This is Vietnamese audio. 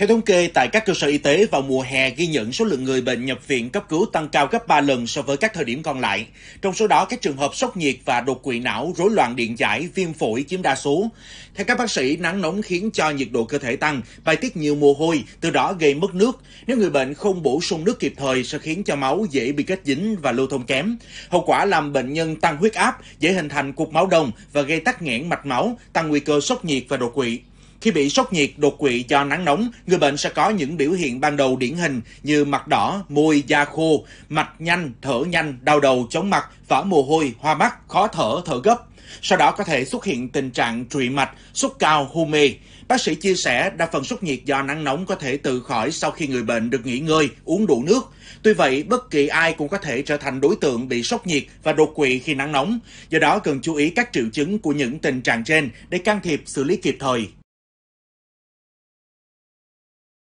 Theo thống kê, tại các cơ sở y tế vào mùa hè ghi nhận số lượng người bệnh nhập viện cấp cứu tăng cao gấp 3 lần so với các thời điểm còn lại. Trong số đó, các trường hợp sốc nhiệt và đột quỵ não, rối loạn điện giải, viêm phổi chiếm đa số. Theo các bác sĩ, nắng nóng khiến cho nhiệt độ cơ thể tăng, bài tiết nhiều mồ hôi, từ đó gây mất nước. Nếu người bệnh không bổ sung nước kịp thời sẽ khiến cho máu dễ bị kết dính và lưu thông kém. Hậu quả làm bệnh nhân tăng huyết áp, dễ hình thành cục máu đông và gây tắc nghẽn mạch máu, tăng nguy cơ sốc nhiệt và đột quỵ. Khi bị sốc nhiệt, đột quỵ do nắng nóng, người bệnh sẽ có những biểu hiện ban đầu điển hình như mặt đỏ, môi, da khô, mạch nhanh, thở nhanh, đau đầu, chóng mặt, vã mồ hôi, hoa mắt, khó thở, thở gấp. Sau đó có thể xuất hiện tình trạng trụy mạch, sốt cao, hôn mê. Bác sĩ chia sẻ đa phần sốt nhiệt do nắng nóng có thể tự khỏi sau khi người bệnh được nghỉ ngơi, uống đủ nước. Tuy vậy, bất kỳ ai cũng có thể trở thành đối tượng bị sốc nhiệt và đột quỵ khi nắng nóng. Do đó cần chú ý các triệu chứng của những tình trạng trên để can thiệp xử lý kịp thời.